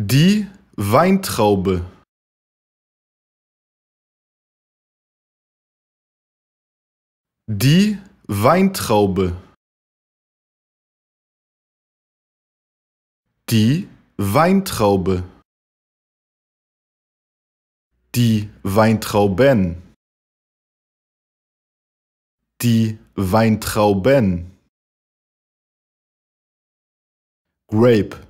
Die Weintraube Die Weintraube Die Weintraube Die Weintrauben Die Weintrauben Grape